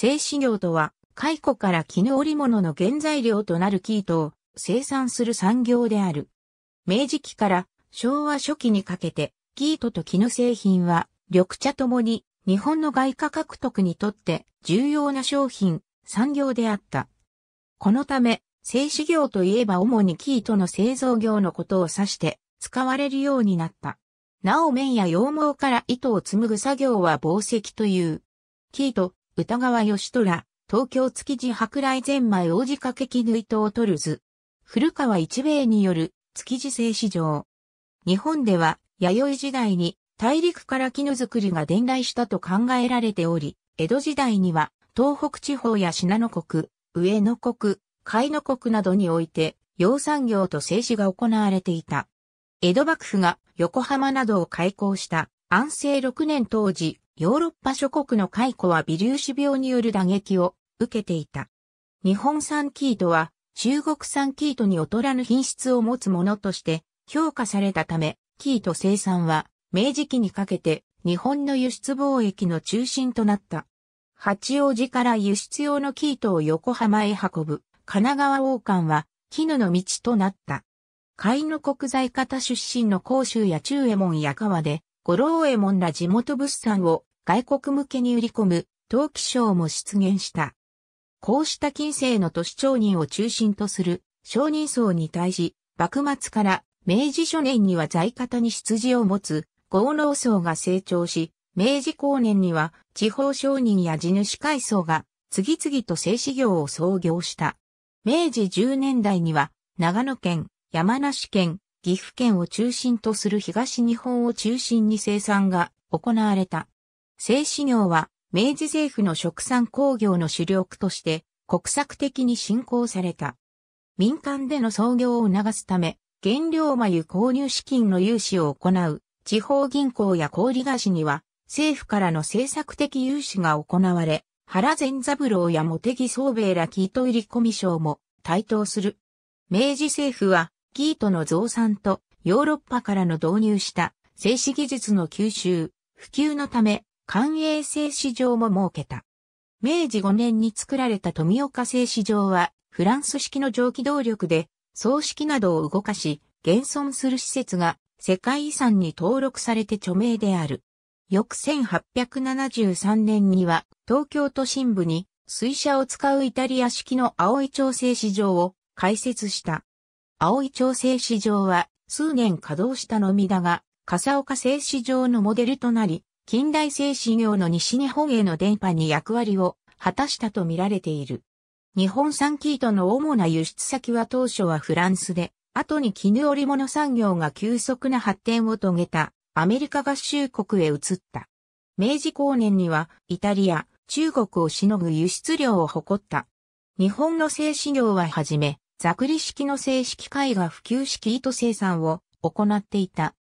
製糸業とは、蚕から絹織物の原材料となる生糸を生産する産業である。明治期から昭和初期にかけて、生糸と絹製品は、緑茶ともに日本の外貨獲得にとって重要な商品、産業であった。このため、製糸業といえば主に生糸の製造業のことを指して使われるようになった。なお綿や羊毛から糸を紡ぐ作業は紡績という。生糸、歌川義虎、東京築地舶来ゼンマイ王子掛け縫いを取る図。古川一兵による築地製市場。日本では弥生時代に大陸から絹作りが伝来したと考えられており、江戸時代には東北地方や信濃国、上野国、海野国などにおいて、養蚕業と製紙が行われていた。江戸幕府が横浜などを開港した安政6年当時、ヨーロッパ諸国の雇は微粒子病による打撃を受けていた。日本産生糸は中国産生糸に劣らぬ品質を持つものとして評価されたため、生糸生産は明治期にかけて日本の輸出貿易の中心となった。八王子から輸出用の生糸を横浜へ運ぶ神奈川王冠は絹の道となった。海の国在方出身の甲州や中衛門や川で、五郎衛門ら地元物産を外国向けに売り込む陶器商も出現した。こうした近世の都市町人を中心とする商人層に対し、幕末から明治初年には在方に羊を持つ豪農層が成長し、明治後年には地方商人や地主階層が次々と製紙業を創業した。明治10年代には長野県、山梨県、岐阜県を中心とする東日本を中心に生産が行われた。製紙業は明治政府の食産工業の主力として国策的に振興された。民間での創業を促すため、原料眉購入資金の融資を行う地方銀行や小売菓子には政府からの政策的融資が行われ、原善三郎や茂木総兵衛らキート入りコミショも台頭する。明治政府はキートの増産とヨーロッパからの導入した製紙技術の吸収、普及のため官営製糸場も設けた。明治5年に作られた富岡製糸場は、フランス式の蒸気動力で、葬式などを動かし、現存する施設が世界遺産に登録されて著名である。翌1873年には、東京都心部に水車を使うイタリア式の青い調整市場を開設した。青い調整市場は数年稼働したのみだが、笠岡製糸場のモデルとなり、近代製紙業の西日本への電波に役割を果たしたと見られている。日本産キートの主な輸出先は当初はフランスで、後に絹織物産業が急速な発展を遂げたアメリカ合衆国へ移った。明治後年にはイタリア、中国をしのぐ輸出量を誇った。日本の製紙業ははじめ、ザクリ式の製式絵が普及式糸生産を行っていた。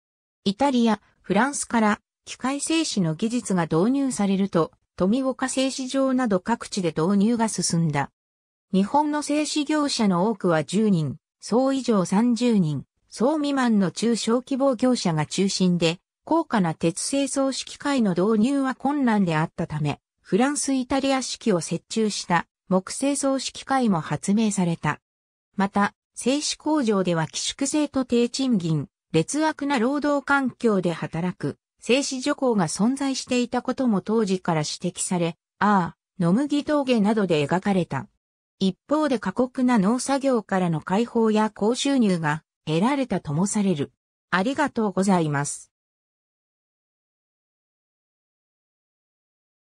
イタリア、フランスから機械製紙の技術が導入されると、富岡製紙場など各地で導入が進んだ。日本の製紙業者の多くは10人、総以上30人、総未満の中小規模業者が中心で、高価な鉄製装式機械の導入は困難であったため、フランス・イタリア式を設置した木製装式機械も発明された。また、製紙工場では寄宿制と低賃金、劣悪な労働環境で働く静止徐行が存在していたことも当時から指摘され、ああ、野麦峠などで描かれた。一方で過酷な農作業からの解放や高収入が得られたともされる。ありがとうございます。